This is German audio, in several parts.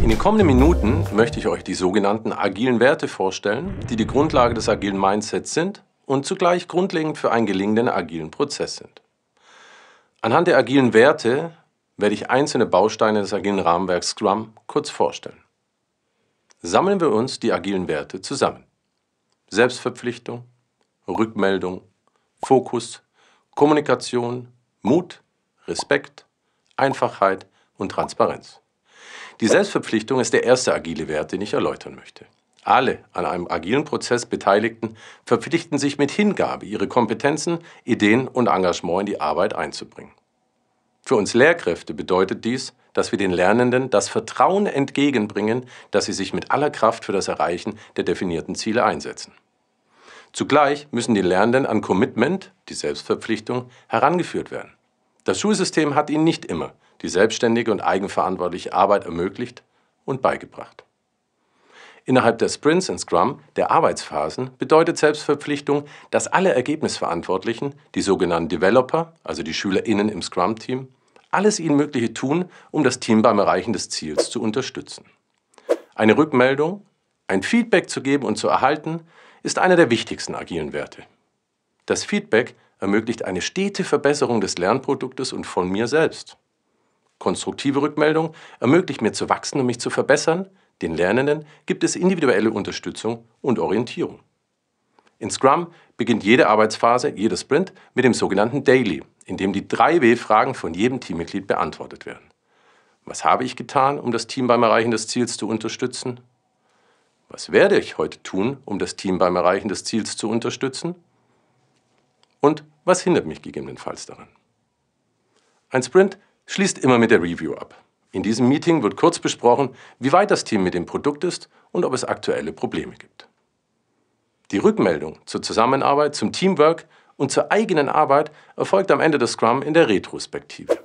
In den kommenden Minuten möchte ich euch die sogenannten agilen Werte vorstellen, die die Grundlage des agilen Mindsets sind und zugleich grundlegend für einen gelingenden agilen Prozess sind. Anhand der agilen Werte werde ich einzelne Bausteine des agilen Rahmenwerks Scrum kurz vorstellen. Sammeln wir uns die agilen Werte zusammen. Selbstverpflichtung, Rückmeldung, Fokus, Kommunikation, Mut, Respekt, Einfachheit und Transparenz. Die Selbstverpflichtung ist der erste agile Wert, den ich erläutern möchte. Alle an einem agilen Prozess Beteiligten verpflichten sich mit Hingabe, ihre Kompetenzen, Ideen und Engagement in die Arbeit einzubringen. Für uns Lehrkräfte bedeutet dies, dass wir den Lernenden das Vertrauen entgegenbringen, dass sie sich mit aller Kraft für das Erreichen der definierten Ziele einsetzen. Zugleich müssen die Lernenden an Commitment, die Selbstverpflichtung, herangeführt werden. Das Schulsystem hat ihnen nicht immer die selbstständige und eigenverantwortliche Arbeit ermöglicht und beigebracht. Innerhalb der Sprints in Scrum, der Arbeitsphasen, bedeutet Selbstverpflichtung, dass alle Ergebnisverantwortlichen, die sogenannten Developer, also die SchülerInnen im Scrum-Team, alles ihnen Mögliche tun, um das Team beim Erreichen des Ziels zu unterstützen. Eine Rückmeldung, ein Feedback zu geben und zu erhalten, ist einer der wichtigsten agilen Werte. Das Feedback ermöglicht eine stete Verbesserung des Lernproduktes und von mir selbst. Konstruktive Rückmeldung ermöglicht mir zu wachsen und mich zu verbessern. Den Lernenden gibt es individuelle Unterstützung und Orientierung. In Scrum beginnt jede Arbeitsphase, jeder Sprint mit dem sogenannten Daily, in dem die drei W-Fragen von jedem Teammitglied beantwortet werden. Was habe ich getan, um das Team beim Erreichen des Ziels zu unterstützen? Was werde ich heute tun, um das Team beim Erreichen des Ziels zu unterstützen? und was hindert mich gegebenenfalls daran. Ein Sprint schließt immer mit der Review ab. In diesem Meeting wird kurz besprochen, wie weit das Team mit dem Produkt ist und ob es aktuelle Probleme gibt. Die Rückmeldung zur Zusammenarbeit, zum Teamwork und zur eigenen Arbeit erfolgt am Ende des Scrum in der Retrospektive.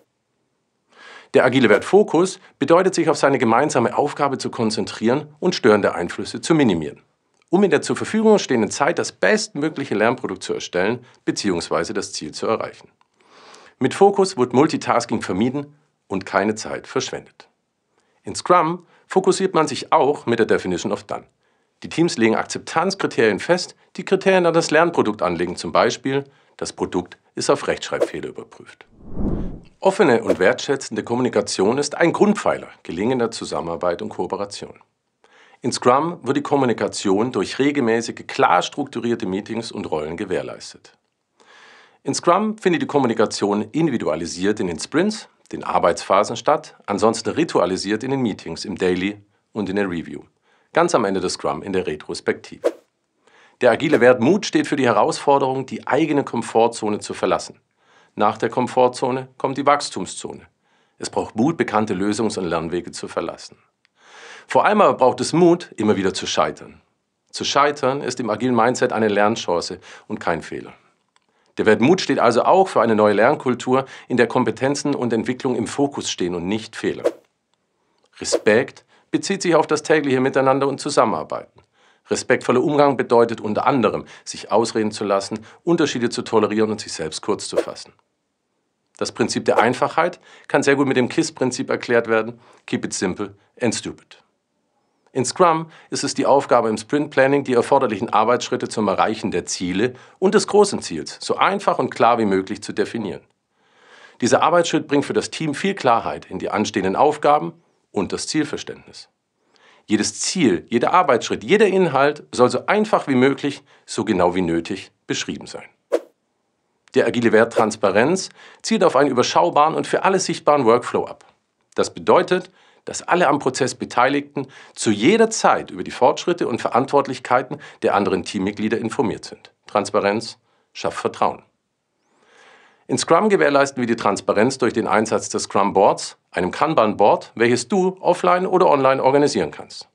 Der agile Wert Fokus bedeutet, sich auf seine gemeinsame Aufgabe zu konzentrieren und störende Einflüsse zu minimieren um in der zur Verfügung stehenden Zeit das bestmögliche Lernprodukt zu erstellen bzw. das Ziel zu erreichen. Mit Fokus wird Multitasking vermieden und keine Zeit verschwendet. In Scrum fokussiert man sich auch mit der Definition of Done. Die Teams legen Akzeptanzkriterien fest, die Kriterien an das Lernprodukt anlegen, zum Beispiel, das Produkt ist auf Rechtschreibfehler überprüft. Offene und wertschätzende Kommunikation ist ein Grundpfeiler gelingender Zusammenarbeit und Kooperation. In Scrum wird die Kommunikation durch regelmäßige, klar strukturierte Meetings und Rollen gewährleistet. In Scrum findet die Kommunikation individualisiert in den Sprints, den Arbeitsphasen statt, ansonsten ritualisiert in den Meetings, im Daily und in der Review. Ganz am Ende des Scrum in der Retrospektive. Der agile Wert Mut steht für die Herausforderung, die eigene Komfortzone zu verlassen. Nach der Komfortzone kommt die Wachstumszone. Es braucht Mut, bekannte Lösungs- und Lernwege zu verlassen. Vor allem aber braucht es Mut, immer wieder zu scheitern. Zu scheitern ist im agilen Mindset eine Lernchance und kein Fehler. Der Wert Mut steht also auch für eine neue Lernkultur, in der Kompetenzen und Entwicklung im Fokus stehen und nicht Fehler. Respekt bezieht sich auf das tägliche Miteinander und Zusammenarbeiten. Respektvoller Umgang bedeutet unter anderem, sich ausreden zu lassen, Unterschiede zu tolerieren und sich selbst kurz zu fassen. Das Prinzip der Einfachheit kann sehr gut mit dem KISS-Prinzip erklärt werden. Keep it simple and stupid. In Scrum ist es die Aufgabe im Sprint Planning, die erforderlichen Arbeitsschritte zum Erreichen der Ziele und des großen Ziels so einfach und klar wie möglich zu definieren. Dieser Arbeitsschritt bringt für das Team viel Klarheit in die anstehenden Aufgaben und das Zielverständnis. Jedes Ziel, jeder Arbeitsschritt, jeder Inhalt soll so einfach wie möglich, so genau wie nötig beschrieben sein. Der agile Wert Transparenz zielt auf einen überschaubaren und für alle sichtbaren Workflow ab. Das bedeutet, dass alle am Prozess Beteiligten zu jeder Zeit über die Fortschritte und Verantwortlichkeiten der anderen Teammitglieder informiert sind. Transparenz schafft Vertrauen. In Scrum gewährleisten wir die Transparenz durch den Einsatz des Scrum Boards, einem Kanban-Board, welches du offline oder online organisieren kannst.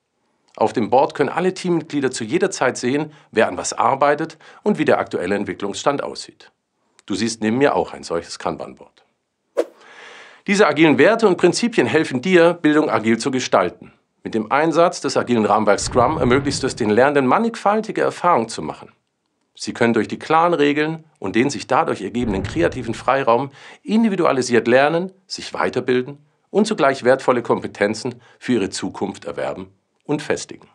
Auf dem Board können alle Teammitglieder zu jeder Zeit sehen, wer an was arbeitet und wie der aktuelle Entwicklungsstand aussieht. Du siehst neben mir auch ein solches Kanban-Board. Diese agilen Werte und Prinzipien helfen dir, Bildung agil zu gestalten. Mit dem Einsatz des agilen Rahmenwerks Scrum ermöglicht es den Lernenden mannigfaltige Erfahrungen zu machen. Sie können durch die klaren Regeln und den sich dadurch ergebenden kreativen Freiraum individualisiert lernen, sich weiterbilden und zugleich wertvolle Kompetenzen für ihre Zukunft erwerben und festigen.